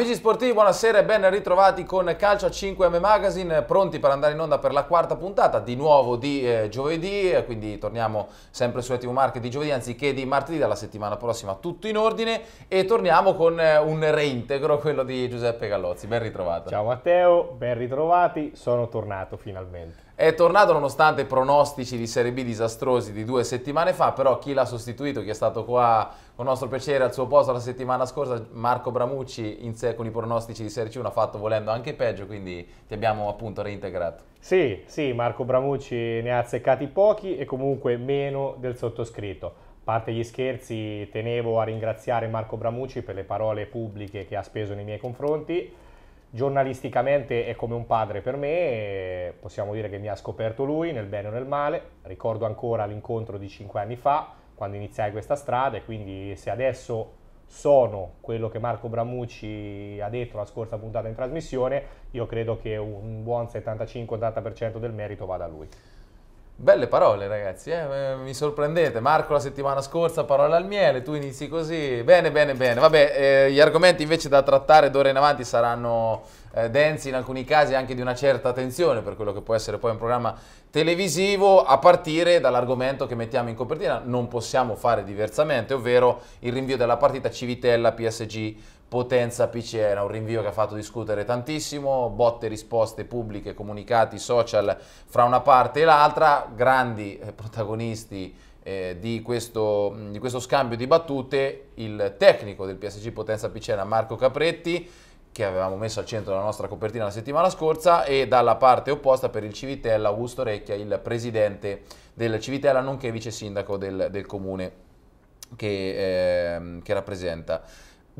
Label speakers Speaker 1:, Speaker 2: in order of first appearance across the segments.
Speaker 1: Amici sportivi, buonasera e ben ritrovati con Calcio a 5M Magazine, pronti per andare in onda per la quarta puntata, di nuovo di eh, giovedì, eh, quindi torniamo sempre su TV Marche di giovedì anziché di martedì, dalla settimana prossima tutto in ordine e torniamo con eh, un reintegro, quello di Giuseppe Gallozzi, ben ritrovato. Ciao Matteo, ben ritrovati, sono tornato finalmente. È tornato nonostante pronostici di Serie B disastrosi di due settimane fa, però chi l'ha sostituito, chi è stato qua con nostro piacere al suo posto la settimana scorsa, Marco Bramucci in sé con i pronostici di Serie C1 ha fatto volendo anche peggio, quindi ti abbiamo appunto reintegrato. Sì, sì, Marco Bramucci ne ha
Speaker 2: azzeccati pochi e comunque meno del sottoscritto A parte gli scherzi, tenevo a ringraziare Marco Bramucci per le parole pubbliche che ha speso nei miei confronti giornalisticamente è come un padre per me, eh, possiamo dire che mi ha scoperto lui nel bene o nel male, ricordo ancora l'incontro di 5 anni fa quando iniziai questa strada e quindi se adesso sono quello che Marco Bramucci ha detto la scorsa puntata in trasmissione, io credo che un
Speaker 1: buon 75-80% del merito vada a lui. Belle parole ragazzi, eh, eh? mi sorprendete. Marco la settimana scorsa parole al miele, tu inizi così. Bene, bene, bene. Vabbè, eh, gli argomenti invece da trattare d'ora in avanti saranno eh, densi in alcuni casi anche di una certa tensione per quello che può essere poi un programma televisivo a partire dall'argomento che mettiamo in copertina. Non possiamo fare diversamente, ovvero il rinvio della partita Civitella-PSG Potenza PC era un rinvio che ha fatto discutere tantissimo, botte risposte pubbliche, comunicati, social fra una parte e l'altra, grandi eh, protagonisti eh, di, questo, di, questo, scambio di battute, il tecnico del PSG Potenza Picena Marco Capretti, che avevamo messo al centro della nostra copertina la settimana scorsa, e dalla parte opposta per il Civitella Augusto Recchia, il presidente del Civitella, nonché vice sindaco del, del comune che, eh, che rappresenta.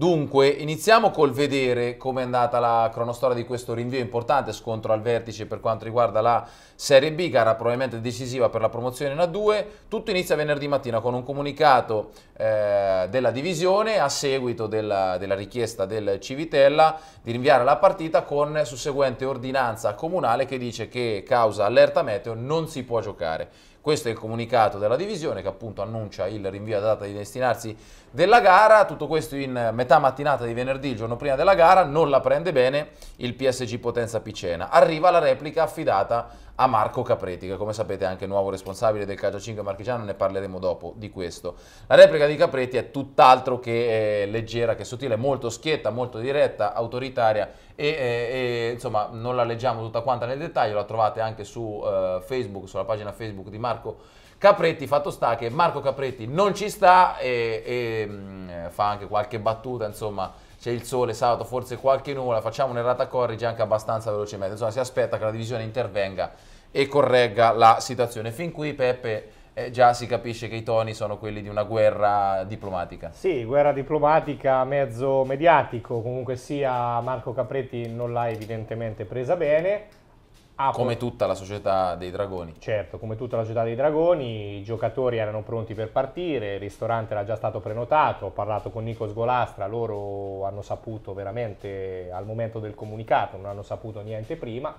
Speaker 1: Dunque, iniziamo col vedere come è andata la cronostoria di questo rinvio importante, scontro al vertice per quanto riguarda la Serie B, gara probabilmente decisiva per la promozione in A2. Tutto inizia venerdì mattina con un comunicato eh, della divisione a seguito della, della, richiesta del Civitella di rinviare la partita con susseguente ordinanza comunale che dice che causa allerta meteo non si può giocare. Questo è il comunicato della divisione che appunto annuncia il rinvio a data di destinarsi della gara, tutto questo in metà mattinata di venerdì, il giorno prima della gara, non la prende bene il PSG Potenza Picena. Arriva la replica affidata a Marco Capreti, che come sapete è anche nuovo responsabile del calcio 5 marchigiano, ne parleremo dopo di questo. La replica di Capreti è tutt'altro che eh, leggera, che sottile, molto schietta, molto diretta, autoritaria e, eh, e, insomma non la leggiamo tutta quanta nel dettaglio, la trovate anche su eh, Facebook, sulla pagina Facebook di Marco Capretti, fatto sta che Marco Capretti non ci sta e, e mh, mm, fa anche qualche battuta, insomma, c'è il sole, sabato forse qualche nuvola, facciamo un'errata corrige anche abbastanza velocemente, insomma si aspetta che la divisione intervenga e corregga la situazione. Fin qui Peppe eh, già si capisce che i toni sono quelli di una guerra diplomatica.
Speaker 2: Sì, guerra diplomatica mezzo mediatico, comunque sia Marco Capretti non l'ha evidentemente presa
Speaker 1: bene. Ah, come tutta la società dei dragoni.
Speaker 2: Certo, come tutta la società dei dragoni, i giocatori erano pronti per partire, il ristorante era già stato prenotato, ho parlato con Nico Sgolastra, loro hanno saputo veramente al momento del comunicato, non hanno saputo niente
Speaker 1: prima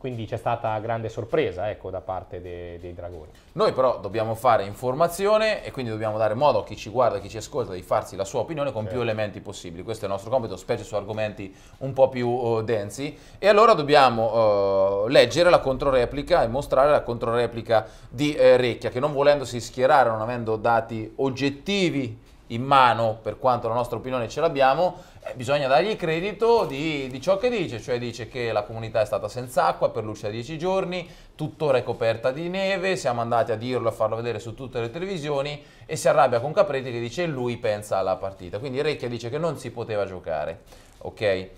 Speaker 1: quindi c'è stata grande sorpresa ecco, da parte dei, dei dragoni. Noi però dobbiamo fare informazione e quindi dobbiamo dare modo a chi ci guarda, a chi ci ascolta di farsi la sua opinione con certo. più elementi possibili. Questo è il nostro compito, specie su argomenti un po' più uh, densi. E allora dobbiamo uh, leggere la controreplica e mostrare la controreplica di uh, Recchia, che non volendosi schierare, non avendo dati oggettivi in mano, per quanto la nostra opinione ce l'abbiamo, eh, bisogna dargli credito di, di, ciò che dice, cioè dice che la comunità è stata senza acqua per l'uscia 10 giorni, tuttora è coperta di neve, siamo andati a dirlo, a farlo vedere su tutte le televisioni e si arrabbia con Capretti che dice lui pensa alla partita, quindi Recchia dice che non si poteva giocare, ok?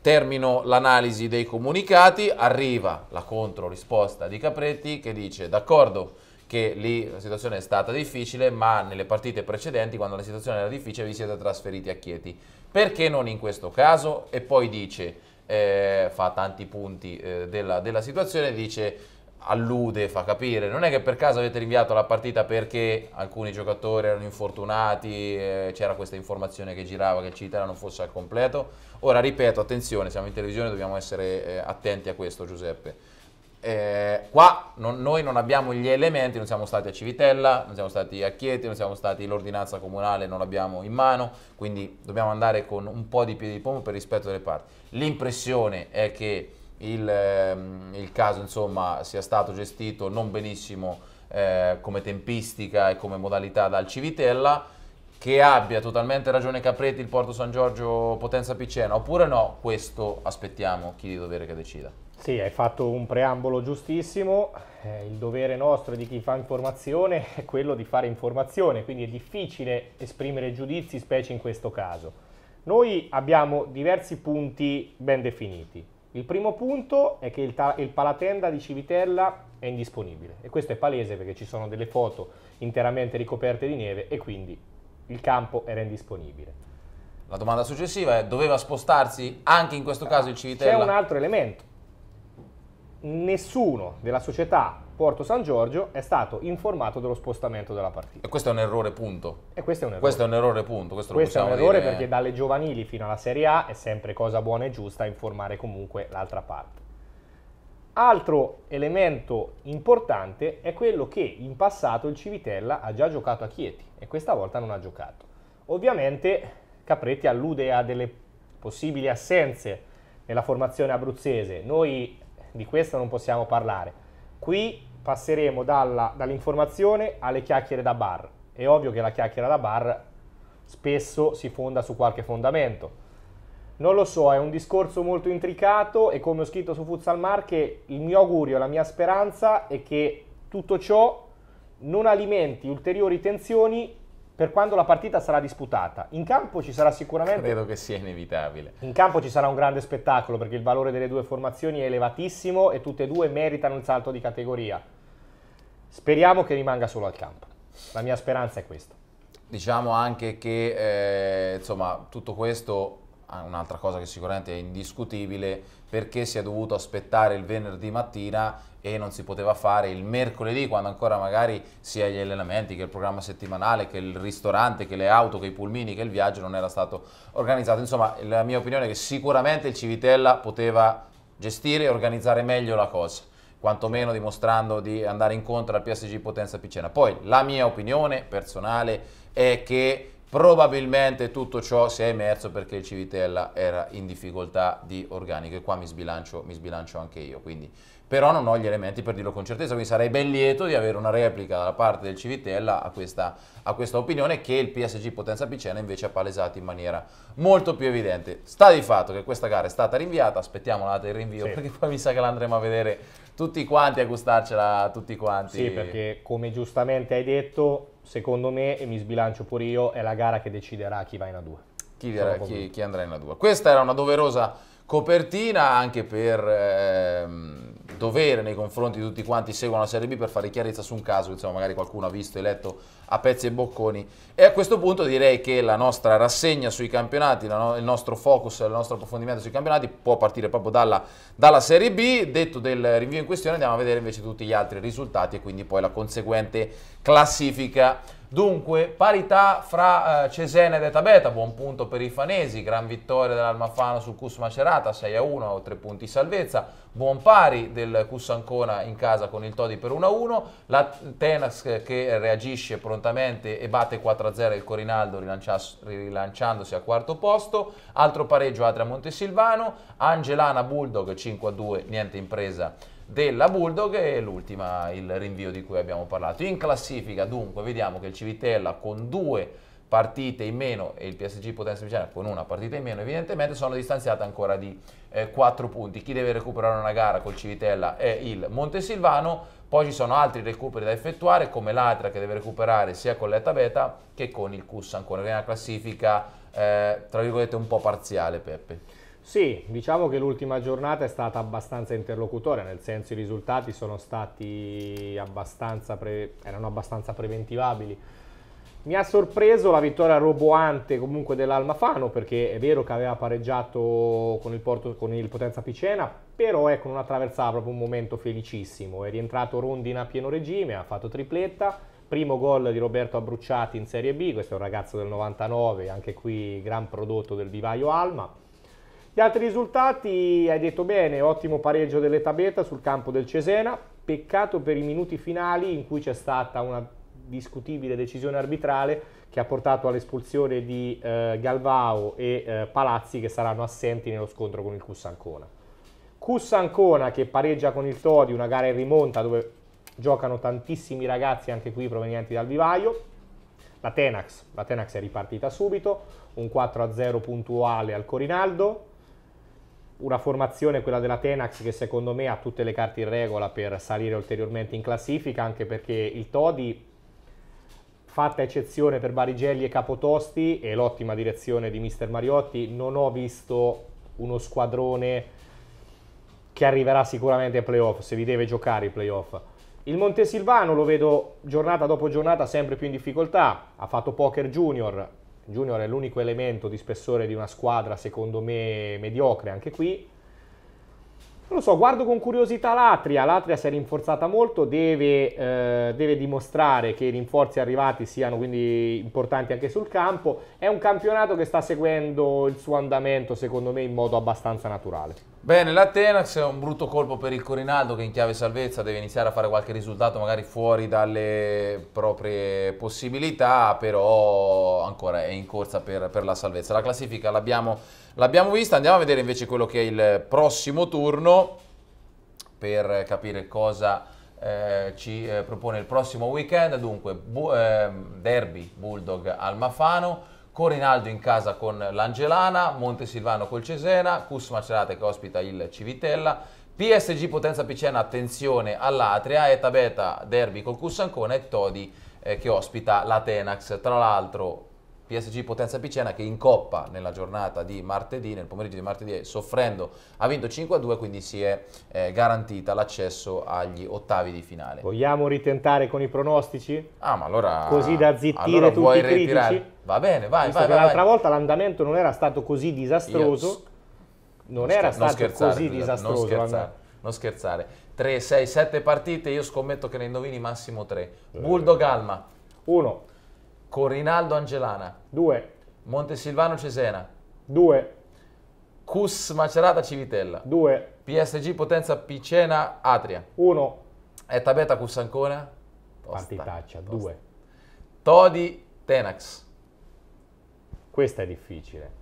Speaker 1: Termino l'analisi dei comunicati, arriva la controrisposta di Capretti che dice d'accordo che lì la situazione è stata difficile, ma nelle partite precedenti, quando la situazione era difficile, vi siete trasferiti a Chieti. Perché non in questo caso? E poi dice, eh, fa tanti punti eh, della, della situazione, dice allude, fa capire, non è che per caso avete rinviato la partita perché alcuni giocatori erano infortunati, eh, c'era questa informazione che girava che il Citera non fosse al completo. Ora ripeto, attenzione, siamo in televisione, dobbiamo essere eh, attenti a questo Giuseppe. Eh, qua non, noi non abbiamo gli elementi, non siamo stati a Civitella, non siamo stati a Chieti, non siamo stati l'ordinanza comunale, non l'abbiamo in mano, quindi dobbiamo andare con un po' di piedi di pompo per rispetto delle parti. L'impressione è che il, ehm, il caso insomma, sia stato gestito non benissimo eh, come tempistica e come modalità dal Civitella, che abbia totalmente ragione Capretti il Porto San Giorgio Potenza Piccena oppure no, questo aspettiamo chi di dovere che decida.
Speaker 2: Sì, hai fatto un preambolo giustissimo, eh, il dovere nostro di chi fa informazione è quello di fare informazione, quindi è difficile esprimere giudizi, specie in questo caso. Noi abbiamo diversi punti ben definiti. Il primo punto è che il, il palatenda di Civitella è indisponibile e questo è palese perché ci sono delle foto interamente ricoperte di neve e quindi il campo era indisponibile.
Speaker 1: La domanda successiva è doveva spostarsi anche in questo caso il Civitella? C'è un altro elemento
Speaker 2: nessuno della società Porto San Giorgio è stato informato dello spostamento della partita.
Speaker 1: E questo è un errore punto. E questo è un errore. Questo è un errore punto. Questo, questo è un errore dire... perché
Speaker 2: dalle giovanili fino alla Serie A è sempre cosa buona e giusta informare comunque l'altra parte. Altro elemento importante è quello che in passato il Civitella ha già giocato a Chieti e questa volta non ha giocato. Ovviamente Capretti allude a delle possibili assenze nella formazione abruzzese. Noi di questo non possiamo parlare. Qui passeremo dall'informazione alle chiacchiere da bar. È ovvio che la chiacchiera da bar spesso si fonda su qualche fondamento. Non lo so, è un discorso molto intricato e come ho scritto su Futsal Marche, il mio augurio, la mia speranza è che tutto ciò non alimenti ulteriori tensioni per quando la partita sarà disputata. In campo ci sarà sicuramente... Credo
Speaker 1: che sia inevitabile.
Speaker 2: In campo ci sarà un grande spettacolo perché il valore delle due formazioni è elevatissimo e tutte e due meritano il salto di categoria. Speriamo che rimanga solo
Speaker 1: al campo. La mia
Speaker 2: speranza è questa.
Speaker 1: Diciamo anche che eh, insomma, tutto questo Ah, un'altra cosa che sicuramente è indiscutibile, perché si è dovuto aspettare il venerdì mattina e non si poteva fare il mercoledì quando ancora magari sia gli allenamenti che il programma settimanale, che il ristorante, che le auto, che i pulmini, che il viaggio non era stato organizzato. Insomma, la mia opinione è che sicuramente il Civitella poteva gestire e organizzare meglio la cosa quantomeno dimostrando di andare incontro al PSG Potenza Picena. Poi la mia opinione personale è che Probabilmente tutto ciò si è emerso perché il Civitella era in difficoltà di organico e qua mi sbilancio, mi sbilancio anche io, quindi, però non ho gli elementi per dirlo con certezza, quindi sarei ben lieto di avere una replica da parte del Civitella a questa, a questa opinione che il PSG Potenza Picena invece ha palesato in maniera molto più evidente. Sta di fatto che questa gara è stata rinviata, aspettiamo la data del rinvio sì. perché poi mi sa che l'andremo a vedere tutti quanti, a gustarcela tutti quanti. Sì, perché come giustamente
Speaker 2: hai detto secondo me, e mi sbilancio pure io, è la gara che deciderà chi va in A2. Chi, verrà, chi,
Speaker 1: chi andrà in A2. Questa era una doverosa copertina anche per... Ehm dovere nei confronti di tutti quanti seguono la Serie B per fare chiarezza su un caso, insomma magari qualcuno ha visto e letto a pezzi e bocconi. E a questo punto direi che la nostra rassegna sui campionati, no il nostro focus, il nostro approfondimento sui campionati può partire proprio dalla, dalla Serie B. Detto del rinvio in questione andiamo a vedere invece tutti gli altri risultati e quindi poi la conseguente classifica Dunque, parità fra eh, Cesena ed Etabeta, buon punto per i fanesi, gran vittoria dell'Almafano sul Cus Macerata, 6 a 1, 3 punti salvezza, buon pari del Cus Ancona in casa con il Todi per 1 a 1, la Tenas che reagisce prontamente e batte 4 a 0 il Corinaldo rilanciandosi al quarto posto, altro pareggio Adria Montesilvano, Angelana Bulldog 5 a 2, niente impresa della Bulldog e l'ultima, il rinvio di cui abbiamo parlato. In classifica dunque vediamo che il Civitella con due partite in meno e il PSG Potenza Vicena con una partita in meno evidentemente sono distanziate ancora di eh, 4 punti. Chi deve recuperare una gara col Civitella è il Montesilvano, poi ci sono altri recuperi da effettuare come l'Atra che deve recuperare sia con l'Etta Beta che con il Cussan, ancora una classifica eh, tra virgolette un po' parziale Peppe. Sì, diciamo che l'ultima giornata è stata abbastanza
Speaker 2: interlocutoria, nel senso i risultati sono stati abbastanza erano abbastanza preventivabili. Mi ha sorpreso la vittoria roboante comunque dell'Almafano perché è vero che aveva pareggiato con il, Porto, con il Potenza Picena, però ecco non attraversava proprio un momento felicissimo. È rientrato Rondina a pieno regime, ha fatto tripletta, primo gol di Roberto Abrucciati in Serie B, questo è un ragazzo del 99, anche qui gran prodotto del vivaio Alma. Gli altri risultati, hai detto bene, ottimo pareggio dell'Eta Beta sul campo del Cesena, peccato per i minuti finali in cui c'è stata una discutibile decisione arbitrale che ha portato all'espulsione di eh, Galvao e eh, Palazzi che saranno assenti nello scontro con il Cussancona. Cussancona che pareggia con il Todi, una gara in rimonta dove giocano tantissimi ragazzi anche qui provenienti dal vivaio. La Tenax, la Tenax è ripartita subito, un 4-0 puntuale al Corinaldo, una formazione, quella della Tenax, che secondo me ha tutte le carte in regola per salire ulteriormente in classifica, anche perché il Todi, fatta eccezione per Barigelli e Capotosti e l'ottima direzione di mister Mariotti, non ho visto uno squadrone che arriverà sicuramente ai playoff, se li deve giocare i playoff. Il Montesilvano lo vedo giornata dopo giornata sempre più in difficoltà, ha fatto poker junior, Junior è l'unico elemento di spessore di una squadra, secondo me, mediocre anche qui. Non lo so, guardo con curiosità l'Atria, l'Atria si è rinforzata molto, deve, eh, deve, dimostrare che i rinforzi arrivati siano quindi importanti anche sul campo, è un campionato che sta seguendo il suo andamento secondo me in modo abbastanza naturale.
Speaker 1: Bene, la è un brutto colpo per il Corinaldo che in chiave salvezza deve iniziare a fare qualche risultato magari fuori dalle proprie possibilità, però ancora è in corsa per, per la salvezza. La classifica l'abbiamo vista, andiamo a vedere invece quello che è il prossimo turno per capire cosa... Eh, ci eh, propone il prossimo weekend, dunque bu eh, derby Bulldog al Mafano, Corinaldo in casa con l'Angelana, Montesilvano col Cesena, Cus Macerate che ospita il Civitella, PSG Potenza Picena, attenzione all'Atria, Eta Beta derby col Ancona e Todi eh, che ospita l'Atenax. Tra l'altro PSG Potenza Picena che in Coppa nella giornata di martedì, nel pomeriggio di martedì, soffrendo, ha vinto 5-2, quindi si è eh, garantita l'accesso agli ottavi di finale. Vogliamo ritentare con i pronostici? Ah, ma allora... Così da zittire allora tutti i critici? Ritirare. Va bene, vai, Visto vai, vai. L'altra
Speaker 2: volta l'andamento non era stato così disastroso. Io... Non, non era stato non così disastroso. Non scherzare,
Speaker 1: non scherzare. 3, 6, 7 partite, io scommetto che ne indovini massimo 3. Bulldog Alma. 1. Corinaldo Angelana. 2. Montesilvano Cesena. 2. Cus Macerata Civitella. 2. PSG Potenza Picena Atria. 1. Etabeta Cus Ancona. Partitaccia. 2. Todi Tenax. Questa è difficile.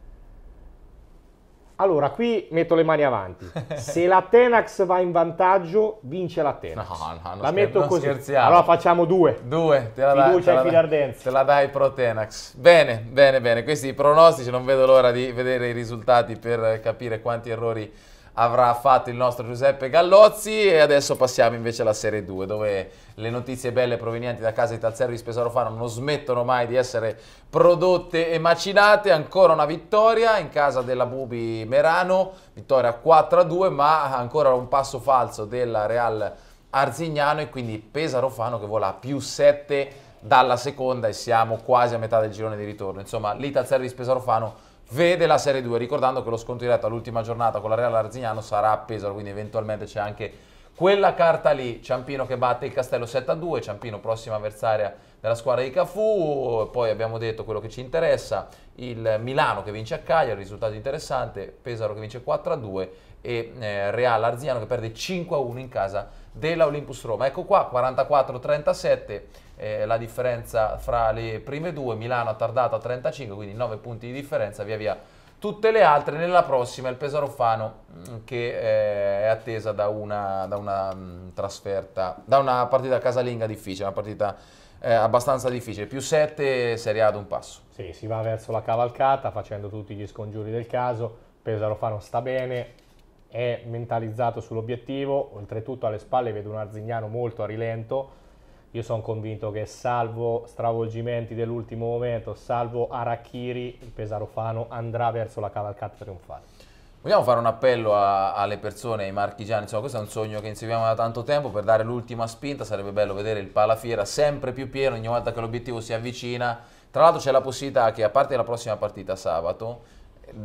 Speaker 2: Allora, qui metto le mani avanti. Se la Tenax va in vantaggio, vince la Tenax. No, no, non la metto non così. Scherziamo. Allora facciamo due. Due, te la dai. Fiducia e
Speaker 1: filardenza. Te la dai pro Tenax. Bene, bene, bene. Questi i pronostici, non vedo l'ora di vedere i risultati per capire quanti errori avrà fatto il nostro Giuseppe Gallozzi e adesso passiamo invece alla Serie 2 dove le notizie belle provenienti da casa di Talzero di Spesarofano non smettono mai di essere prodotte e macinate, ancora una vittoria in casa della Bubi Merano, vittoria 4-2 ma ancora un passo falso della Real Arzignano e quindi Pesarofano che vola a più 7 dalla seconda e siamo quasi a metà del girone di ritorno, insomma lì Talzero di Spesarofano vede la Serie 2, ricordando che lo sconto diretto all'ultima giornata con la Real Arzignano sarà a Pesaro, quindi eventualmente c'è anche quella carta lì, Ciampino che batte il Castello 7-2, Ciampino prossima avversaria della squadra di Cafu, poi abbiamo detto quello che ci interessa, il Milano che vince a Cagliari, risultato interessante, Pesaro che vince 4-2 e eh, Real Arzignano che perde 5-1 in casa della Olympus Roma. Ecco qua, 44-37, eh, la differenza fra le prime due, Milano ha tardato a 35, quindi 9 punti di differenza, via via tutte le altre. Nella prossima il Pesarofano mm, che eh, è attesa da una, da una mh, mm, trasferta, da una partita casalinga difficile, una partita eh, abbastanza difficile, più 7 Serie A ad un passo. Sì, si va verso la cavalcata
Speaker 2: facendo tutti gli scongiuri del caso, Pesaro Fano sta bene, è mentalizzato sull'obiettivo, oltretutto alle spalle vedo un Arzignano molto a rilento, io sono convinto che salvo stravolgimenti dell'ultimo momento, salvo Arachiri, il Pesarofano andrà verso la cavalcata trionfale.
Speaker 1: Vogliamo fare un appello a, alle persone, ai marchigiani, insomma questo è un sogno che inseguiamo da tanto tempo per dare l'ultima spinta, sarebbe bello vedere il Palafiera sempre più pieno ogni volta che l'obiettivo si avvicina, tra l'altro c'è la possibilità che a parte la prossima partita sabato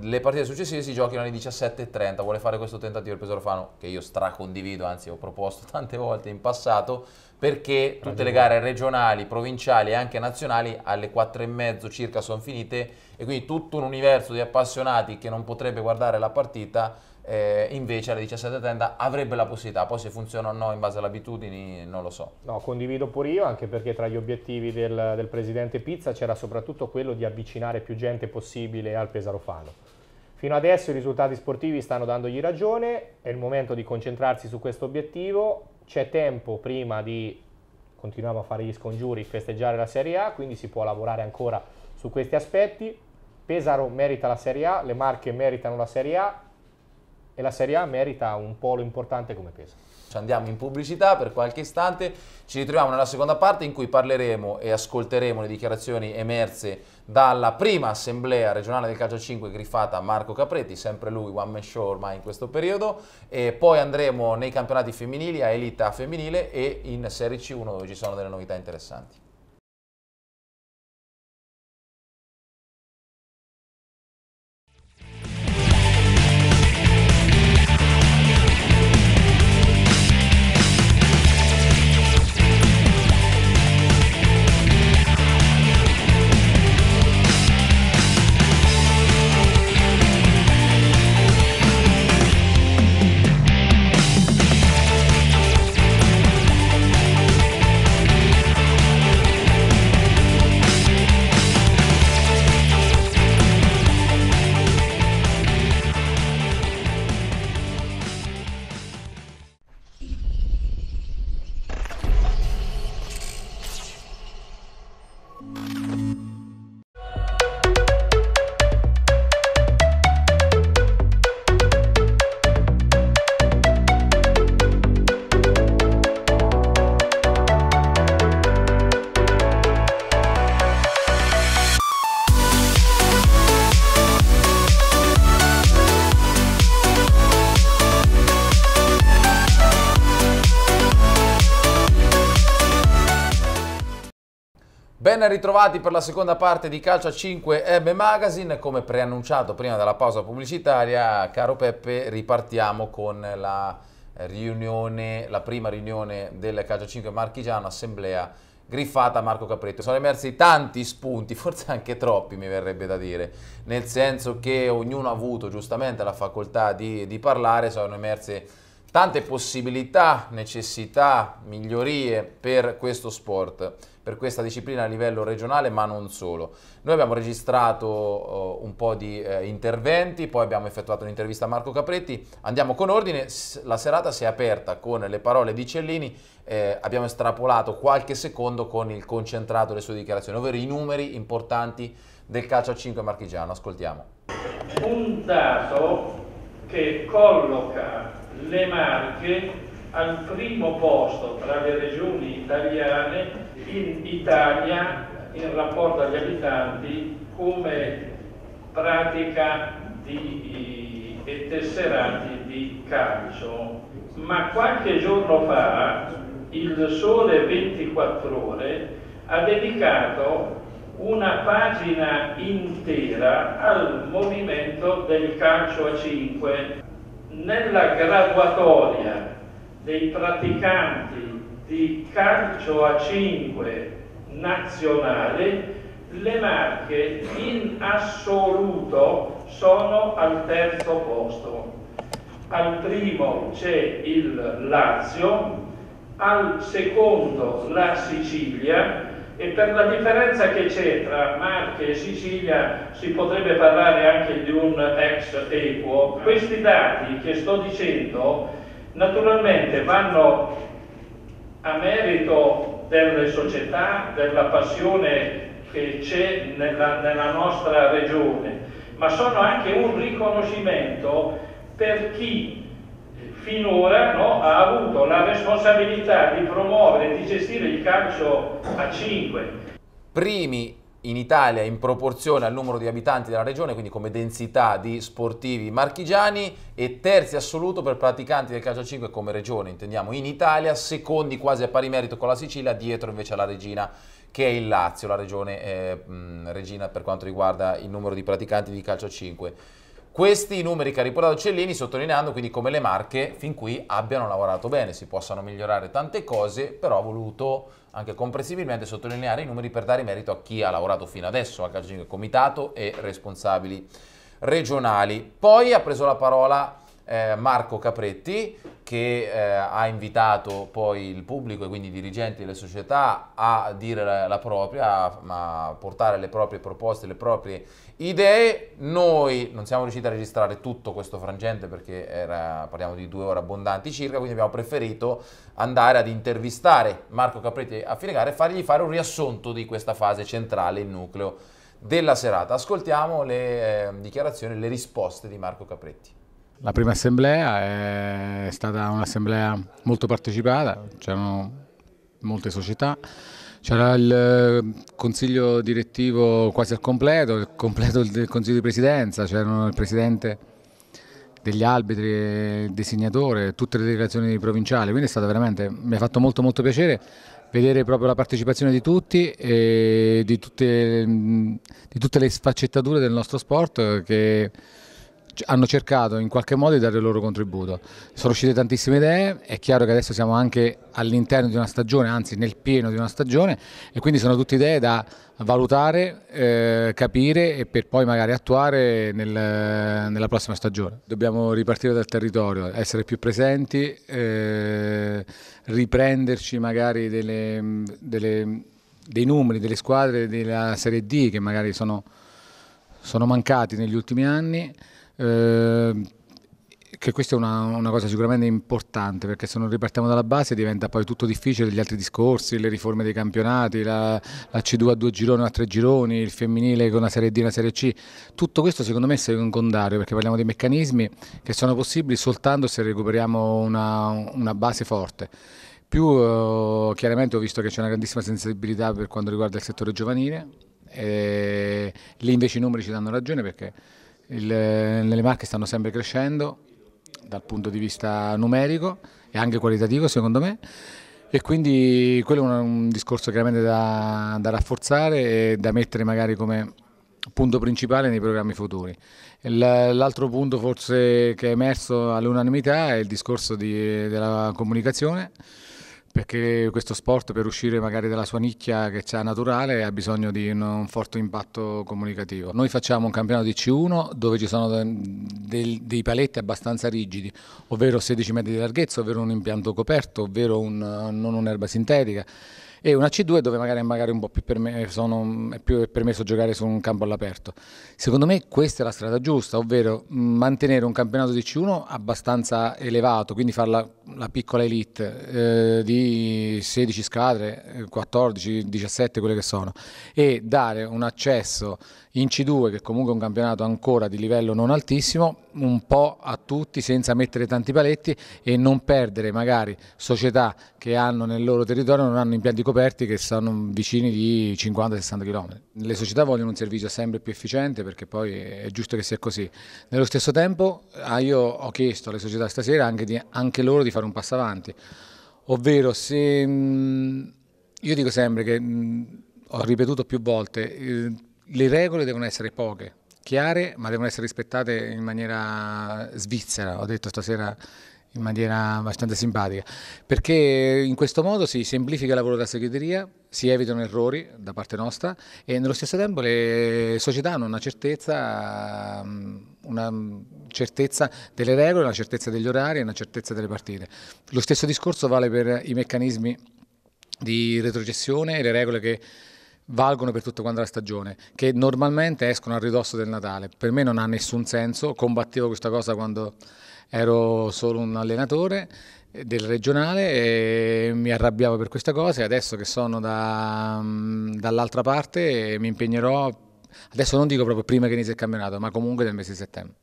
Speaker 1: le partite successive si giochino alle 17.30, vuole fare questo tentativo il Pesorfano che io stracondivido, anzi ho proposto tante volte in passato, perché tutte le gare regionali, provinciali e anche nazionali alle 4.30 circa sono finite e quindi tutto un universo di appassionati che non potrebbe guardare la partita eh, invece alle 17.30 avrebbe la possibilità, poi se funziona o no in base alle abitudini non lo so.
Speaker 2: No, condivido pure io, anche perché tra gli obiettivi del, del presidente Pizza c'era soprattutto quello di avvicinare più gente possibile al Pesarofano. Fino adesso i risultati sportivi stanno dandogli ragione, è il momento di concentrarsi su questo obiettivo, c'è tempo prima di continuare a fare gli scongiuri, festeggiare la Serie A, quindi si può lavorare ancora su questi aspetti. Pesaro merita la Serie
Speaker 1: A, le Marche meritano la Serie A, e la Serie A merita un polo importante come Pesa. Ci andiamo in pubblicità per qualche istante, ci ritroviamo nella seconda parte in cui parleremo e ascolteremo le dichiarazioni emerse dalla prima assemblea regionale del calcio 5 griffata Marco Capretti, sempre lui one man show ormai in questo periodo, e poi andremo nei campionati femminili a Elita femminile e in Serie C1 dove ci sono delle novità interessanti. Ben ritrovati per la seconda parte di Calcio 5 M Magazine. Come preannunciato prima della pausa pubblicitaria, caro Peppe, ripartiamo con la riunione, la prima riunione del Calcio 5 Marchigiano, assemblea griffata Marco Capretto. Sono emersi tanti spunti, forse anche troppi mi verrebbe da dire, nel senso che ognuno ha avuto giustamente la facoltà di, di parlare, sono emerse tante possibilità, necessità, migliorie per questo sport per questa disciplina a livello regionale, ma non solo. Noi abbiamo registrato uh, un po' di eh, interventi, poi abbiamo effettuato un'intervista a Marco Capretti. Andiamo con ordine, la serata si è aperta con le parole di Cellini, eh, abbiamo estrapolato qualche secondo con il concentrato delle sue dichiarazioni, ovvero i numeri importanti del calcio a 5 marchigiano. Ascoltiamo.
Speaker 3: Un dato che colloca le Marche al primo posto tra le regioni italiane in Italia in rapporto agli abitanti come pratica di, e tesserati di calcio. Ma qualche giorno fa il Sole 24 Ore ha dedicato una pagina intera al movimento del calcio a 5. Nella graduatoria dei praticanti di calcio a 5 nazionale, le Marche in assoluto sono al terzo posto. Al primo c'è il Lazio, al secondo la Sicilia e per la differenza che c'è tra Marche e Sicilia si potrebbe parlare anche di un ex equo. Questi dati che sto dicendo naturalmente vanno a merito delle società, della passione che c'è nella, nella nostra regione, ma sono anche un riconoscimento per chi finora no, ha avuto la responsabilità di promuovere e di gestire il calcio a 5.
Speaker 1: Primi in Italia in proporzione al numero di abitanti della regione, quindi come densità di sportivi marchigiani e terzi assoluto per praticanti del calcio a 5 come regione, intendiamo in Italia, secondi quasi a pari merito con la Sicilia, dietro invece alla Regina che è il Lazio, la regione eh, mh, regina per quanto riguarda il numero di praticanti di calcio a 5. Questi i numeri che ha riportato Cellini sottolineando quindi come le marche fin qui abbiano lavorato bene, si possano migliorare tante cose, però ha voluto anche comprensibilmente sottolineare i numeri per dare merito a chi ha lavorato fino adesso, al Comitato e responsabili regionali. Poi ha preso la parola eh, Marco Capretti che eh, ha invitato poi il pubblico e quindi i dirigenti delle società a dire la, la propria, a, a, portare le proprie proposte, le proprie idee. Noi non siamo riusciti a registrare tutto questo frangente perché era, parliamo di due ore abbondanti circa, quindi abbiamo preferito andare ad intervistare Marco Capretti a fine gara e fargli fare un riassunto di questa fase centrale, il nucleo della serata. Ascoltiamo le eh, dichiarazioni, le risposte di Marco Capretti.
Speaker 4: La prima assemblea è stata un'assemblea molto partecipata, c'erano molte società, c'era il eh, consiglio direttivo quasi al completo, il completo del consiglio di presidenza, c'erano il presidente degli arbitri, il disegnatore, tutte le delegazioni provinciali, quindi è stata veramente, mi ha fatto molto molto piacere vedere proprio la partecipazione di tutti e di tutte, di tutte le sfaccettature del nostro sport che hanno cercato in qualche modo di dare il loro contributo. Sono uscite tantissime idee, è chiaro che adesso siamo anche all'interno di una stagione, anzi nel pieno di una stagione e quindi sono tutte idee da valutare, eh, capire e per poi magari attuare nel, nella prossima stagione. Dobbiamo ripartire dal territorio, essere più presenti, eh, riprenderci magari delle, delle, dei numeri delle squadre della Serie D che magari sono, sono mancati negli ultimi anni eh, che questa è una, una, cosa sicuramente importante perché se non ripartiamo dalla base diventa poi tutto difficile gli altri discorsi, le riforme dei campionati, la, la C2 a due gironi o a tre gironi, il femminile con una Serie D e una Serie C, tutto questo secondo me è secondario perché parliamo di meccanismi che sono possibili soltanto se recuperiamo una, una base forte. Più eh, chiaramente ho visto che c'è una grandissima sensibilità per quanto riguarda il settore giovanile e lì invece i numeri ci danno ragione perché il, eh, nelle marche stanno sempre crescendo dal punto di vista numerico e anche qualitativo secondo me e quindi quello è un, discorso chiaramente da, da rafforzare e da mettere magari come punto principale nei programmi futuri. L'altro punto forse che è emerso all'unanimità è il discorso di, della comunicazione perché questo sport per uscire magari dalla sua nicchia che c'è naturale ha bisogno di un, forte impatto comunicativo. Noi facciamo un campionato di C1 dove ci sono dei, dei paletti abbastanza rigidi, ovvero 16 metri di larghezza, ovvero un impianto coperto, ovvero un, non un'erba sintetica e una C2 dove magari, magari un po' più perme- eh, sono, mm, è più permesso giocare su un campo all'aperto. Secondo me questa è la strada giusta, ovvero mm, mantenere un campionato di C1 abbastanza elevato, quindi farla la piccola elite eh, di 16 squadre, 14, eh, 17 quelle che sono, e dare un accesso in C2 che comunque è un campionato ancora di livello non altissimo, un po' a tutti senza mettere tanti paletti e non perdere magari società che hanno nel loro territorio, non hanno impianti commerciali scoperti che sono vicini di 50-60 km. Le società vogliono un servizio sempre più efficiente perché poi è giusto che sia così. Nello stesso tempo ah, io ho chiesto alle società stasera anche, di, anche loro di fare un passo avanti, ovvero se mm, io dico sempre che mm, ho ripetuto più volte, eh, le regole devono essere poche, chiare, ma devono essere rispettate in maniera svizzera. Ho detto stasera in maniera abbastanza simpatica, perché in questo modo si semplifica il lavoro della segreteria, si evitano errori da parte nostra e nello stesso tempo le società hanno una certezza, mm, una certezza delle regole, una certezza degli orari e una certezza delle partite. Lo stesso discorso vale per i meccanismi di retrocessione e le regole che valgono per tutta quanta la stagione, che normalmente escono a ridosso del Natale. Per me non ha nessun senso, combattevo questa cosa quando ero solo un allenatore del regionale e mi arrabbiavo per questa cosa e adesso che sono da, mm, dall'altra parte mi impegnerò, adesso non dico proprio prima che inizi il campionato, ma comunque nel mese di settembre.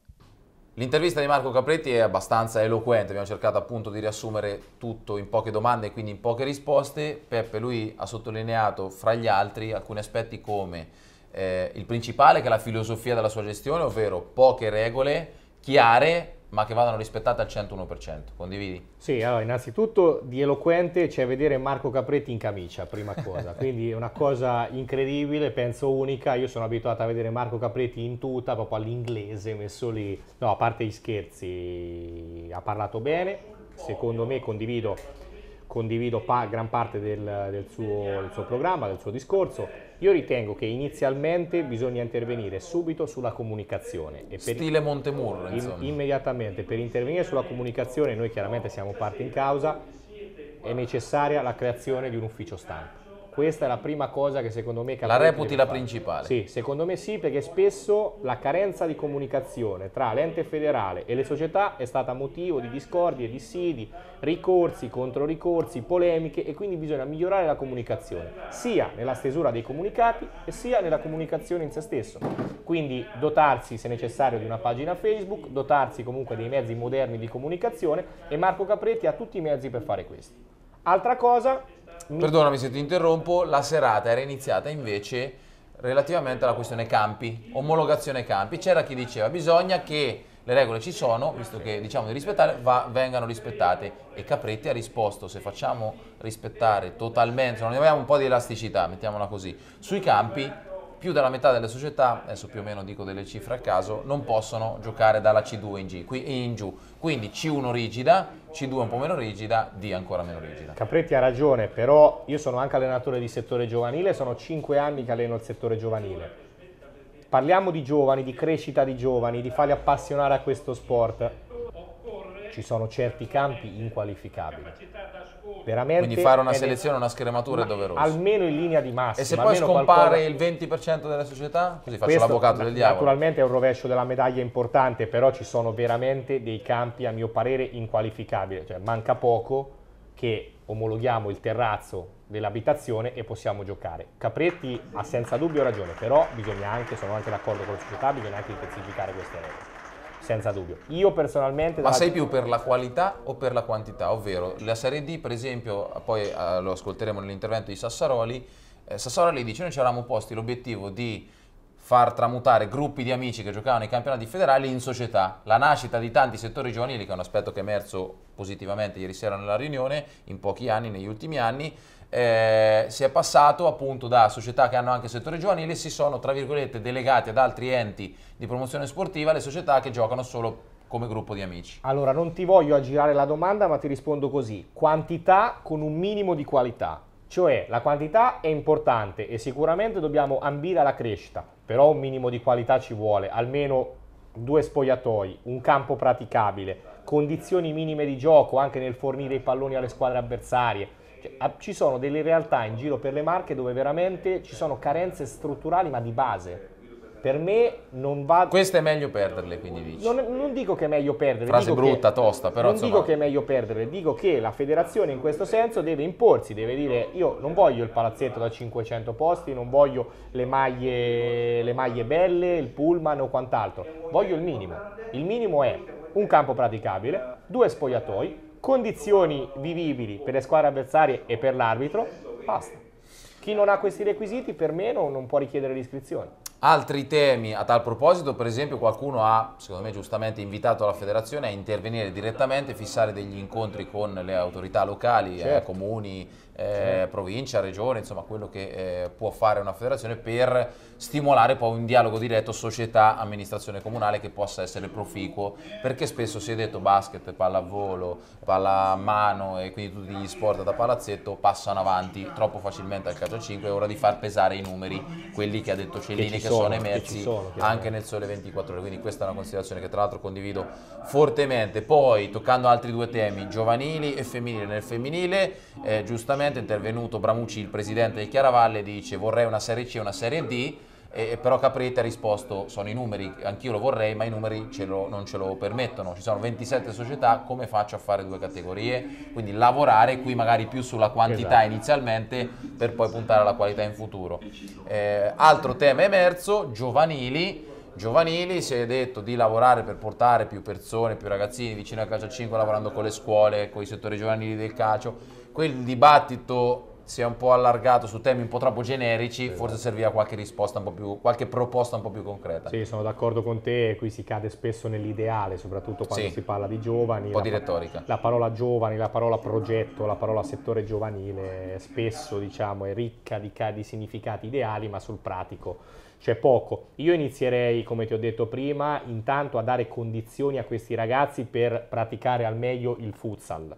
Speaker 1: L'intervista di Marco Capretti è abbastanza eloquente, abbiamo cercato appunto di riassumere tutto in poche domande e quindi in poche risposte. Peppe lui ha sottolineato fra gli altri alcuni aspetti come eh, il principale che è la filosofia della sua gestione, ovvero poche regole chiare ma che vadano rispettate al 101%. Condividi? Sì, allora
Speaker 2: innanzitutto di eloquente c'è vedere Marco Capretti in camicia, prima cosa, quindi è una cosa incredibile, penso unica, io sono abituato a vedere Marco Capretti in tuta, proprio all'inglese, messo lì, no, a parte gli scherzi, ha parlato bene, secondo me condivido, condivido pa gran parte del, del, suo, del suo programma, del suo discorso io ritengo che inizialmente bisogna intervenire subito sulla comunicazione. E Stile Montemurro, in, Immediatamente, per intervenire sulla comunicazione, noi chiaramente siamo parte in causa, è necessaria la creazione di un ufficio stampa questa è la prima cosa che secondo me... La reputi la fare. principale? Sì, secondo me sì, perché spesso la carenza di comunicazione tra l'ente federale e le società è stata motivo di discordie, dissidi, ricorsi, controricorsi, polemiche e quindi bisogna migliorare la comunicazione, sia nella stesura dei comunicati sia nella comunicazione in se stesso. Quindi dotarsi, se necessario, di una pagina Facebook, dotarsi comunque dei mezzi moderni di comunicazione e Marco Capretti ha tutti i mezzi
Speaker 1: per fare questo.
Speaker 2: Altra cosa
Speaker 1: Mm. Perdonami se ti interrompo, la serata era iniziata invece relativamente alla questione campi, omologazione campi. C'era chi diceva bisogna che le regole ci sono, visto che diciamo di rispettare, va, vengano rispettate. E Capretti ha risposto, se facciamo rispettare totalmente, non abbiamo un po' di elasticità, mettiamola così, sui campi più della metà delle società, adesso più o meno dico delle cifre a caso, non possono giocare dalla C2 in, G, qui, in giù. Quindi C1 rigida, c2 un po' meno rigida, D ancora meno rigida.
Speaker 2: Capretti ha ragione, però io sono anche allenatore di settore giovanile, sono 5 anni che alleno il settore giovanile. Parliamo di giovani, di crescita di giovani, di farli appassionare a questo sport. Ci sono certi campi inqualificabili Veramente Quindi fare una selezione, una
Speaker 1: scrematura è doveroso
Speaker 2: Almeno in linea di
Speaker 1: massima. E se poi scompare qualcosa... il 20% della società, così faccio l'avvocato del diavolo.
Speaker 2: Naturalmente è un rovescio della medaglia importante, però ci sono veramente dei campi, a mio parere, inqualificabili. Cioè, manca poco che omologhiamo il terrazzo dell'abitazione e possiamo giocare. Capretti ha senza dubbio ragione, però bisogna anche, sono anche d'accordo con la società, bisogna anche intensificare queste regole senza dubbio. Io personalmente... Ma sei più
Speaker 1: per la qualità o per la quantità? Ovvero la Serie D, per esempio, poi eh, lo ascolteremo nell'intervento di Sassaroli, eh, Sassaroli dice noi ci eravamo posti l'obiettivo di far tramutare gruppi di amici che giocavano ai campionati federali in società. La nascita di tanti settori giovanili, che è un aspetto che è emerso positivamente ieri sera nella riunione, in pochi anni, negli ultimi anni, eh, si è passato appunto da società che hanno anche settore giovanile, e si sono tra virgolette delegati ad altri enti di promozione sportiva le società che giocano solo come gruppo di amici.
Speaker 2: Allora, non ti voglio aggirare la domanda, ma ti rispondo così. Quantità con un minimo di qualità cioè la quantità è importante e sicuramente dobbiamo ambire alla crescita, però un minimo di qualità ci vuole, almeno due spogliatoi, un campo praticabile, condizioni minime di gioco anche nel fornire i palloni alle squadre avversarie. Cioè, ci sono delle realtà in giro per le Marche dove veramente ci sono carenze strutturali ma di base. Per me non va.
Speaker 1: Queste è meglio perderle, quindi dici. Non,
Speaker 2: non dico che è meglio perderle. Frase brutta, che, tosta, però. Non insomma... dico che è meglio perderle, dico che la federazione in questo senso deve imporsi, deve dire: Io non voglio il palazzetto da 500 posti, non voglio le maglie, le maglie belle, il pullman o quant'altro. Voglio il minimo. Il minimo è un campo praticabile, due spogliatoi, condizioni
Speaker 1: vivibili per le squadre avversarie e per l'arbitro.
Speaker 2: Basta. Chi non ha questi requisiti, per me, non, non può richiedere l'iscrizione.
Speaker 1: Altri temi a tal proposito, per esempio qualcuno ha, secondo me giustamente, invitato la federazione a intervenire direttamente, fissare degli incontri con le autorità locali, eh, certo. eh, comuni, eh, provincia, regione, insomma quello che eh, può fare una federazione per stimolare poi un dialogo diretto società-amministrazione comunale che possa essere proficuo, perché spesso si è detto basket, pallavolo, pallamano e quindi tutti gli sport da palazzetto passano avanti troppo facilmente al calcio 5, è ora di far pesare i numeri, quelli che ha detto Cellini che, che sono, sono emersi che sono, anche nel sole 24 ore, quindi questa è una considerazione che tra l'altro condivido fortemente. Poi toccando altri due temi, giovanili e femminile, nel femminile eh, giustamente diversamente è intervenuto Bramucci, il presidente del Chiaravalle, dice vorrei una Serie C e una Serie D, e, però Caprete ha risposto sono i numeri, anch'io lo vorrei, ma i numeri ce lo, non ce lo permettono, ci sono 27 società, come faccio a fare due categorie? Quindi lavorare qui magari più sulla quantità esatto. inizialmente per poi puntare alla qualità in futuro. Eh, altro tema emerso, giovanili. Giovanili si è detto di lavorare per portare più persone, più ragazzini vicino al calcio a 5, lavorando con le scuole, con i settori giovanili del calcio quel dibattito si è un po' allargato su temi un po' troppo generici, sì, forse serviva qualche risposta un po' più, qualche proposta un po' più concreta. Sì, sono d'accordo con te, qui si cade
Speaker 2: spesso nell'ideale, soprattutto quando sì. si parla di giovani. Un po' di retorica. La parola giovani, la parola progetto, la parola settore giovanile spesso diciamo, è ricca di, di significati ideali, ma sul pratico c'è poco. Io inizierei, come ti ho detto prima, intanto a dare condizioni a questi ragazzi per praticare al meglio il futsal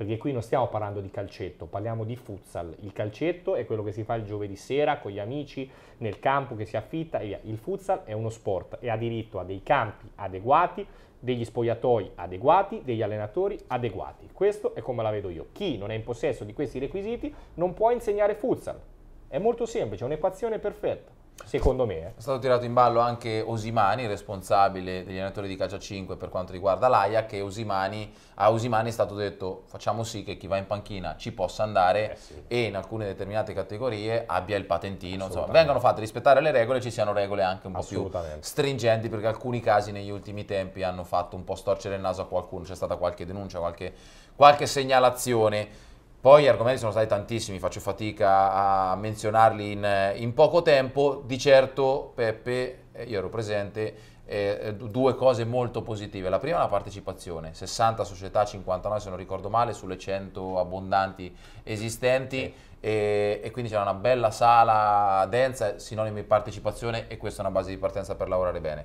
Speaker 2: perché qui non stiamo parlando di calcetto, parliamo di futsal. Il calcetto è quello che si fa il giovedì sera con gli amici nel campo che si affitta e via. Il futsal è uno sport e ha diritto a dei campi adeguati, degli spogliatoi adeguati, degli allenatori adeguati. Questo è come la vedo io. Chi non è in possesso di questi requisiti non può insegnare futsal. È molto semplice, è un'equazione perfetta. Secondo me. Eh.
Speaker 1: È stato tirato in ballo anche Osimani, responsabile degli allenatori di calcio 5 per quanto riguarda l'AIA, che Osimani, a Osimani è stato detto facciamo sì che chi va in panchina ci possa andare eh sì. e in alcune determinate categorie abbia il patentino. Insomma, vengano fatte rispettare le regole, ci siano regole anche un po' più stringenti, perché alcuni casi negli ultimi tempi hanno fatto un po' storcere il naso a qualcuno, c'è stata qualche denuncia, qualche, qualche segnalazione. Poi gli argomenti sono stati tantissimi, faccio fatica a menzionarli in, in poco tempo. Di certo, Peppe, eh, io ero presente, eh, due cose molto positive. La prima è la partecipazione, 60 società, 59 se non ricordo male, sulle 100 abbondanti esistenti okay. e, e, quindi c'era una bella sala densa, sinonimo di partecipazione e questa è una base di partenza per lavorare bene.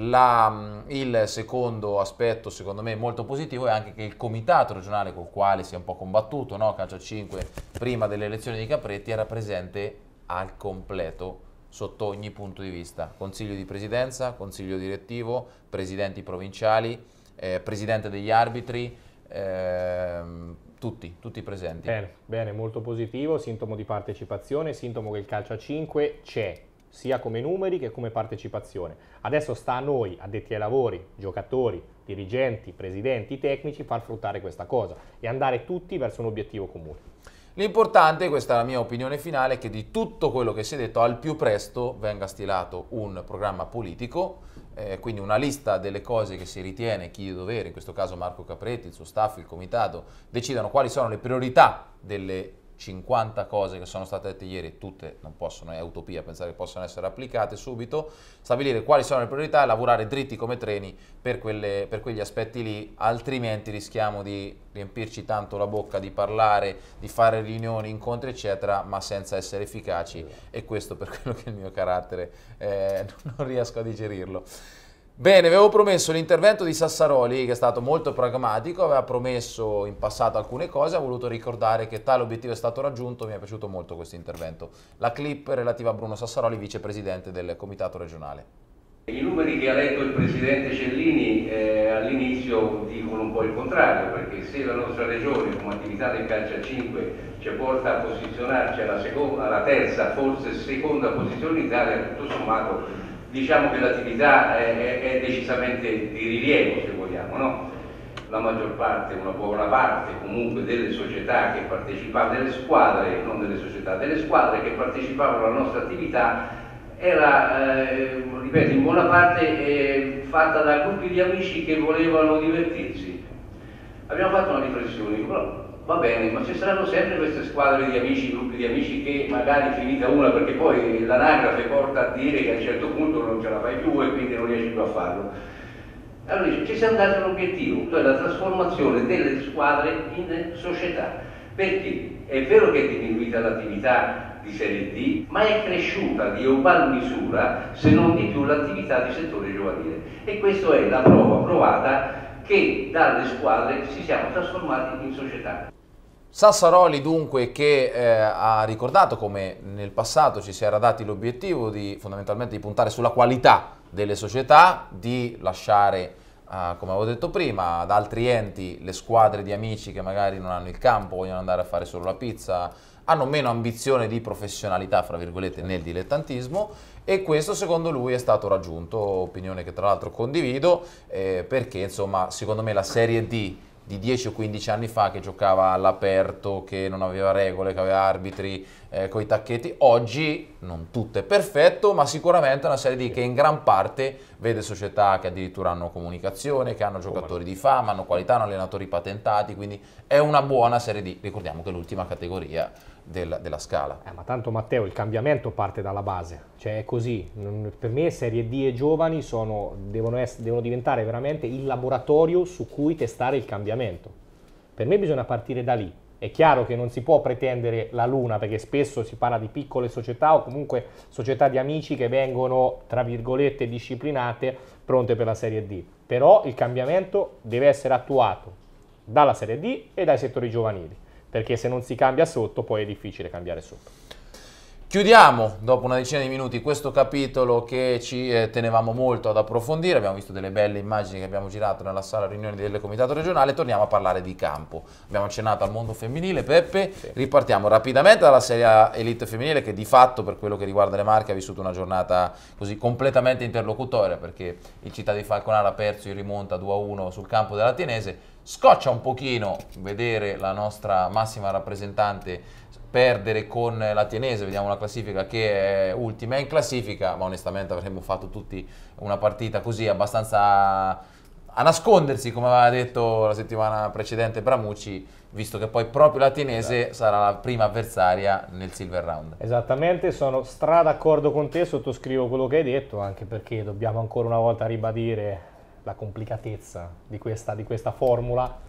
Speaker 1: La, mm, il secondo aspetto, secondo me, molto positivo è anche che il comitato regionale col quale si è un po' combattuto, no? Calcio 5, prima delle elezioni di Capretti, era presente al completo sotto ogni punto di vista. Consiglio di presidenza, consiglio direttivo, presidenti provinciali, eh, presidente degli arbitri, eh, tutti, tutti presenti.
Speaker 2: Bene, bene, molto positivo, sintomo di partecipazione, sintomo che il calcio a 5 c'è, sia come numeri che come partecipazione. Adesso sta a noi, addetti ai lavori, giocatori, dirigenti, presidenti, tecnici, far fruttare questa cosa e andare
Speaker 1: tutti verso un obiettivo comune. L'importante, questa è la mia opinione finale, è che di tutto quello che si è detto al più presto venga stilato un programma politico, eh, quindi una lista delle cose che si ritiene chi di dovere, in questo caso Marco Capretti, il suo staff, il comitato, decidano quali sono le priorità delle 50 cose che sono state dette ieri, tutte non possono, è utopia pensare che possano essere applicate subito, stabilire quali sono le priorità e lavorare dritti come treni per, quelle, per quegli aspetti lì, altrimenti rischiamo di riempirci tanto la bocca, di parlare, di fare riunioni, incontri eccetera, ma senza essere efficaci e questo per quello che è il mio carattere, eh, non riesco a digerirlo. Bene, avevo promesso l'intervento di Sassaroli, che è stato molto pragmatico, aveva promesso in passato alcune cose, ha voluto ricordare che tale obiettivo è stato raggiunto, mi è piaciuto molto questo intervento. La clip relativa a Bruno Sassaroli, vicepresidente del Comitato regionale.
Speaker 5: I numeri che ha letto il Presidente Cellini eh, all'inizio dicono un po' il contrario, perché se la nostra regione come attività del calcio a 5 ci porta a posizionarci alla, seconda, alla terza, forse seconda posizione, in Italia, tutto sommato diciamo che l'attività è, è, decisamente di rilievo se vogliamo, no? la maggior parte, una buona parte comunque delle società che partecipavano, delle squadre, non delle società, delle squadre che partecipavano alla nostra attività era, eh, ripeto, in buona parte eh, fatta da gruppi di amici che volevano divertirsi. Abbiamo fatto una riflessione, però va bene, ma ci saranno sempre queste squadre di amici, gruppi di amici che magari finita una perché poi l'anagrafe porta a dire che a un certo punto non ce la fai più e quindi non riesci più a farlo. Allora dice, ci siamo dati un obiettivo, cioè la trasformazione delle squadre in società, perché è vero che è diminuita l'attività di serie D, ma è cresciuta di ugual misura, se non di più, l'attività di settore giovanile. E questa è la prova provata che dalle squadre ci siamo trasformati in società.
Speaker 1: Sassaroli dunque che eh, ha ricordato come nel passato ci si era dati l'obiettivo di fondamentalmente di puntare sulla qualità delle società, di lasciare, eh, come avevo detto prima, ad altri enti le squadre di amici che magari non hanno il campo, vogliono andare a fare solo la pizza, hanno meno ambizione di professionalità, fra virgolette, nel dilettantismo e questo secondo lui è stato raggiunto, opinione che tra l'altro condivido, eh, perché insomma secondo me la Serie D di 10 o 15 anni fa che giocava all'aperto, che non aveva regole, che aveva arbitri eh, i tacchetti. Oggi non tutto è perfetto, ma sicuramente è una serie di che in gran parte vede società che addirittura hanno comunicazione, che hanno giocatori di fama, hanno qualità, hanno allenatori patentati, quindi è una buona serie di... Ricordiamo che l'ultima categoria della, della scala. Eh,
Speaker 2: ma tanto Matteo, il cambiamento parte dalla base, cioè è così. per me Serie D e giovani sono, devono, essere, devono diventare veramente il laboratorio su cui testare il cambiamento. Per me bisogna partire da lì, è chiaro che non si può pretendere la luna, perché spesso si parla di piccole società o comunque società di amici che vengono, tra virgolette, disciplinate, pronte per la Serie D. Però il cambiamento deve essere attuato dalla Serie D e dai settori giovanili
Speaker 1: perché se non si cambia sotto poi è difficile cambiare sotto. Chiudiamo dopo una decina di minuti questo capitolo che ci eh, tenevamo molto ad approfondire, abbiamo visto delle belle immagini che abbiamo girato nella sala riunioni del comitato regionale, torniamo a parlare di campo. Abbiamo accennato al mondo femminile, Peppe, sì. ripartiamo rapidamente dalla serie elite femminile che di fatto per quello che riguarda le marche ha vissuto una giornata così completamente interlocutoria perché il città di Falconara ha perso in rimonta 2-1 sul campo dell'Atenese, scoccia un pochino vedere la nostra massima rappresentante perdere con l'Atenese, vediamo la classifica che è ultima in classifica, ma onestamente avremmo fatto tutti una partita così abbastanza a nascondersi, come aveva detto la settimana precedente Bramucci, visto che poi proprio l'Atenese esatto. sarà la prima avversaria nel Silver Round.
Speaker 2: Esattamente, sono strada d'accordo con te, sottoscrivo quello che hai detto, anche perché dobbiamo ancora una volta ribadire la complicatezza di questa, di questa formula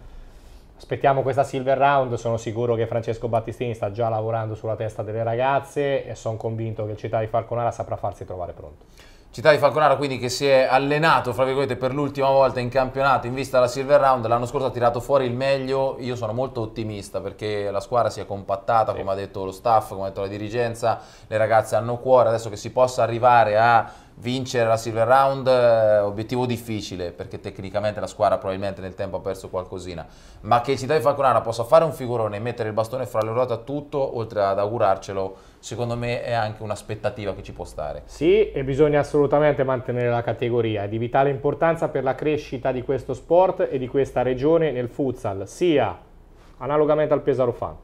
Speaker 2: Aspettiamo questa silver round, sono sicuro che Francesco Battistini sta già lavorando sulla testa delle ragazze e sono convinto che il Città di Falconara saprà farsi trovare pronto.
Speaker 1: Città di Falconara quindi che si è allenato per l'ultima volta in campionato in vista della Silver Round, l'anno scorso ha tirato fuori il meglio, io sono molto ottimista perché la squadra si è compattata sì. come ha detto lo staff, come ha detto la dirigenza, le ragazze hanno cuore, adesso che si possa arrivare a vincere la Silver Round, eh, obiettivo difficile, perché tecnicamente la squadra probabilmente nel tempo ha perso qualcosina, ma che il Città di Falconara possa fare un figurone e mettere il bastone fra le ruote a tutto, oltre ad augurarcelo, secondo me è anche un'aspettativa che ci può stare.
Speaker 2: Sì, e bisogna assolutamente mantenere la categoria, è di vitale importanza per la crescita di questo sport e di questa regione nel futsal, sia analogamente al Pesaro Fan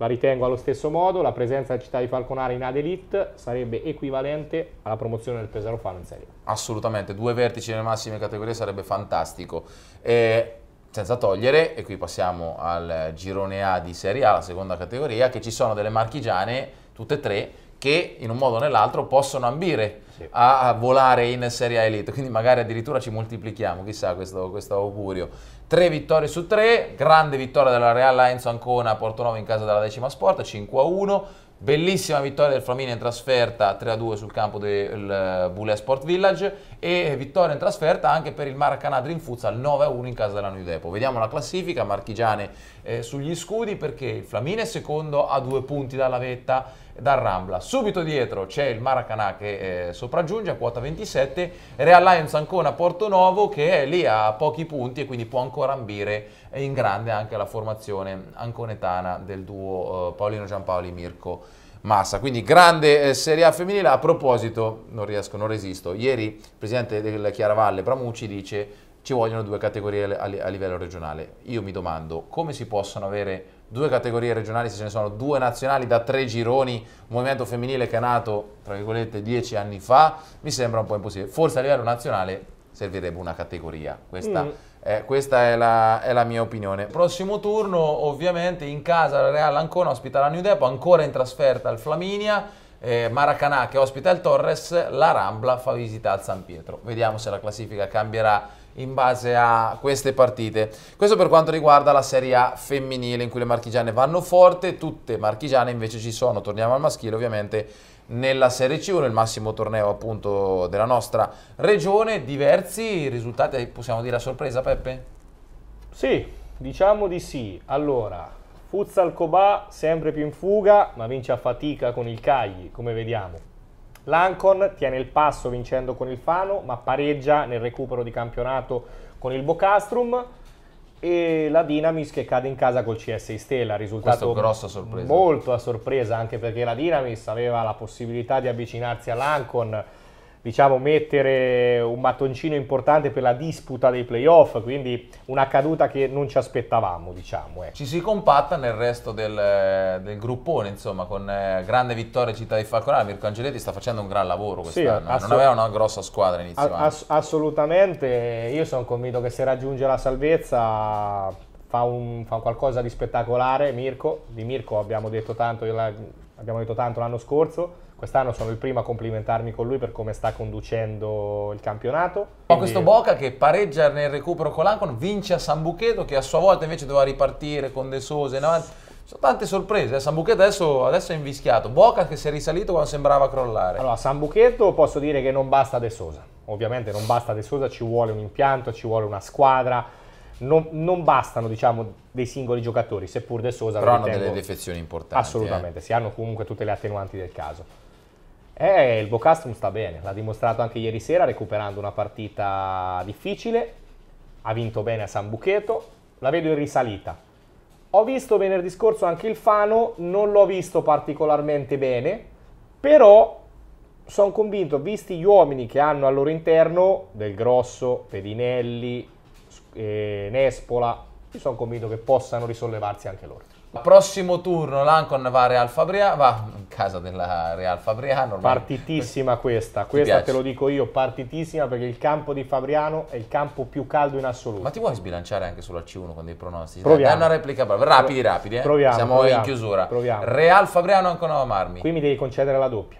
Speaker 2: la ritengo allo stesso modo, la presenza della città di Falconara in Adelite sarebbe equivalente alla promozione del Pesaro Fano in Serie
Speaker 1: Assolutamente, due vertici nelle massime categorie sarebbe fantastico. E senza togliere, e qui passiamo al girone A di Serie A, la seconda categoria, che ci sono delle marchigiane, tutte e tre, che in un modo o nell'altro possono ambire sì. a volare in Serie A Elite, quindi magari addirittura ci moltiplichiamo, chissà questo, questo augurio. Tre vittorie su tre, grande vittoria della Real Enzo Ancona a Porto Portonovo in casa della decima sport, 5-1, Bellissima vittoria del Flaminio in trasferta 3-2 sul campo del Bulea Sport Village e vittoria in trasferta anche per il Maracanà Dream Futsal 9-1 in casa della New Depot. Vediamo la classifica, Marchigiane eh, sugli scudi perché il Flaminio è secondo a due punti dalla vetta, dal Rambla. Subito dietro c'è il Maracanà che eh, sopraggiunge a quota 27, Real Lions Ancona Nuovo che è lì a pochi punti e quindi può ancora ambire in grande anche la formazione anconetana del duo eh, Paolino Giampaoli Mirko. Massa, quindi grande eh, Serie A femminile. A proposito, non riesco, non resisto. Ieri il presidente del Chiaravalle, Bramucci, dice ci vogliono due categorie a, livello regionale. Io mi domando come si possono avere due categorie regionali, se ce ne sono due nazionali da tre gironi, un movimento femminile che è nato, tra virgolette, dieci anni fa, mi sembra un po' impossibile. Forse a livello nazionale servirebbe una categoria, questa, mm. eh, questa è, la, è, la, mia opinione. Prossimo turno, ovviamente, in casa la Real Ancona ospita la New Depot, ancora in trasferta al Flaminia, eh, Maracanà che ospita il Torres, la Rambla fa visita al San Pietro. Vediamo se la classifica cambierà in base a queste partite. Questo per quanto riguarda la Serie A femminile in cui le marchigiane vanno forte, tutte marchigiane invece ci sono, torniamo al maschile ovviamente, nella Serie C1, il massimo torneo appunto della nostra regione, diversi risultati, possiamo dire a sorpresa Peppe? Sì, diciamo di sì. Allora,
Speaker 2: Futsal Cobà sempre più in fuga, ma vince a fatica con il Cagli, come vediamo. L'Ancon tiene il passo vincendo con il Fano, ma pareggia nel recupero di campionato con il Bocastrum e la Dynamis che cade in casa col CSI Stella, risultato molto a sorpresa anche perché la Dynamis aveva la possibilità di avvicinarsi all'Ancon diciamo, mettere un mattoncino importante per la disputa dei playoff, quindi una caduta che non ci aspettavamo. Diciamo, eh.
Speaker 1: Ci si compatta nel resto del, del gruppone, insomma, con eh, grande vittoria Città di Falconara, Mirko Angeletti sta facendo un gran lavoro quest'anno, sì, eh. non aveva una grossa squadra iniziale. Ass
Speaker 2: assolutamente, io sono convinto che se raggiunge la salvezza fa, un, fa qualcosa di spettacolare Mirko, di Mirko abbiamo detto tanto l'anno scorso, Quest'anno sono il primo a
Speaker 1: complimentarmi con lui per come sta conducendo il campionato. Ho questo Boca che pareggia nel recupero con l'Ancon, vince a Sambucheto che a sua volta invece doveva ripartire con De Sosa in avanti. Sono tante sorprese, eh. Sambucheto adesso, adesso, è invischiato, Boca che si è risalito quando sembrava crollare.
Speaker 2: Allora, a Sambucheto posso dire che non basta De Sosa, ovviamente non basta De Sosa, ci vuole un impianto, ci vuole una squadra, non, non, bastano diciamo, dei singoli giocatori, seppur De Sosa... Però hanno ritengo, delle defezioni importanti. Eh. Assolutamente, eh. si hanno comunque tutte le attenuanti del caso. Eh, il Bocastrum sta bene, l'ha dimostrato anche ieri sera recuperando una partita difficile, ha vinto bene a San Bucheto, la vedo in risalita. Ho visto venerdì scorso anche il Fano, non l'ho visto particolarmente bene, però sono convinto, visti gli uomini che hanno al loro interno, Del Grosso, Pedinelli,
Speaker 1: eh, Nespola, sono convinto che possano risollevarsi anche loro. Prossimo turno l'Ancon va a Real Fabriano, va in casa della Real Fabriano.
Speaker 2: Partitissima questa, questa te lo dico io, partitissima perché il campo di Fabriano è il campo più
Speaker 1: caldo in assoluto. Ma ti vuoi sbilanciare anche sulla C1 con dei pronostici? Proviamo. Dai, una replica, rapidi rapidi, eh. proviamo, siamo proviamo, in chiusura. Proviamo. Real Fabriano a Marmi. Qui mi devi concedere la doppia.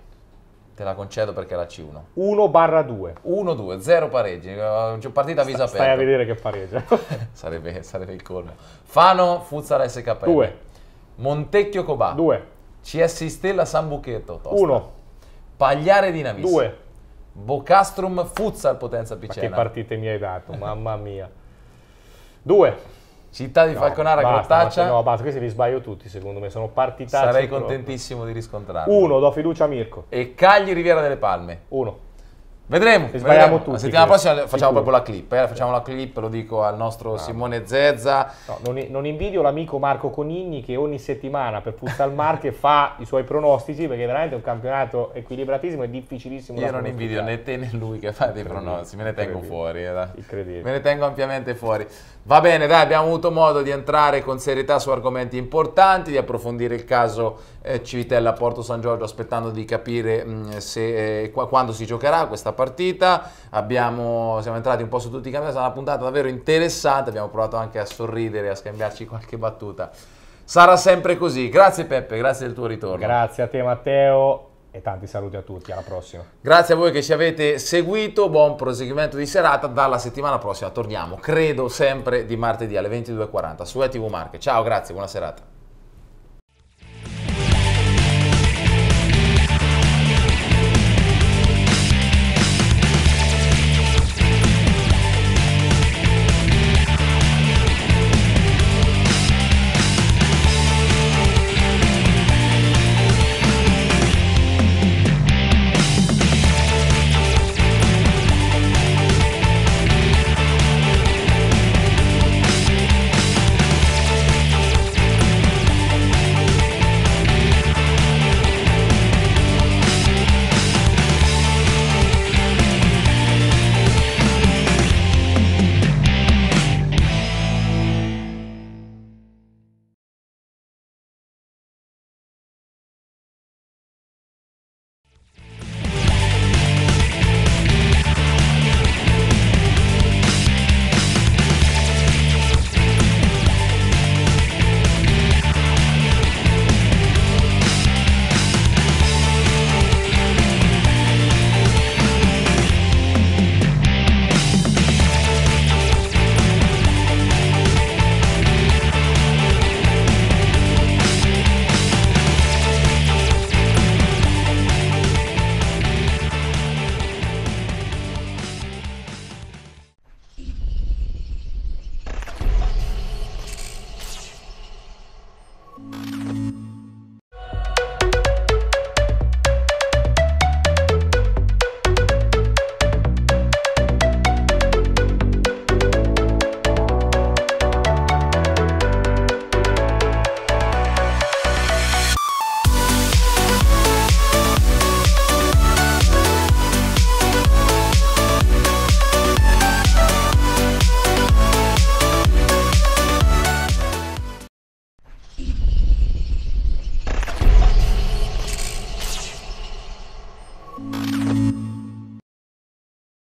Speaker 1: Te la concedo perché era C1. 1 barra 2. 1, 2, 0 pareggi. Eh, cioè, partita a viso aperto. Stai a vedere che pareggia. sarebbe, sarebbe, il colmo. Fano, Futsal SKM. 2. Montecchio Cobà. 2. CSI Stella San Buchetto. 1. Pagliare Dinamis. 2. Bocastrum Futsal Potenza Picena. Ma che partite mi hai dato, mamma mia. 2. Città di no, Falconara basta, Grottaccia. no, basta, questi li sbaglio tutti, secondo me, sono partitati. Sarei contentissimo di riscontrarli. Uno,
Speaker 2: do fiducia a Mirko.
Speaker 1: E Cagli Riviera delle Palme. Uno. Vedremo. Se sbagliamo vedremo. La settimana prossima facciamo sicuro. proprio la clip. Eh? Facciamo la clip, lo dico al nostro ah. Simone Zezza. No, non, non, invidio l'amico Marco Conigni che
Speaker 2: ogni settimana per Futsal Marche fa i suoi pronostici perché veramente è un campionato equilibratissimo
Speaker 1: e difficilissimo. Io non invidio né te né lui che fa dei pronostici, me ne tengo fuori. Eh, me ne tengo ampiamente fuori. Va bene, dai, abbiamo avuto modo di entrare con serietà su argomenti importanti, di approfondire il caso eh, Civitella-Porto San Giorgio aspettando di capire mh, mm, se, eh, quando si giocherà questa partita partita, abbiamo, siamo entrati un po' su tutti i campi, è stata una puntata davvero interessante, abbiamo provato anche a sorridere, a scambiarci qualche battuta. Sarà sempre così. Grazie Peppe, grazie del tuo ritorno. Grazie a te Matteo e tanti saluti a tutti, alla prossima. Grazie a voi che ci avete seguito, buon proseguimento di serata, dalla settimana prossima torniamo, credo sempre di martedì alle 22.40 su ETV Marche. Ciao, grazie, buona serata.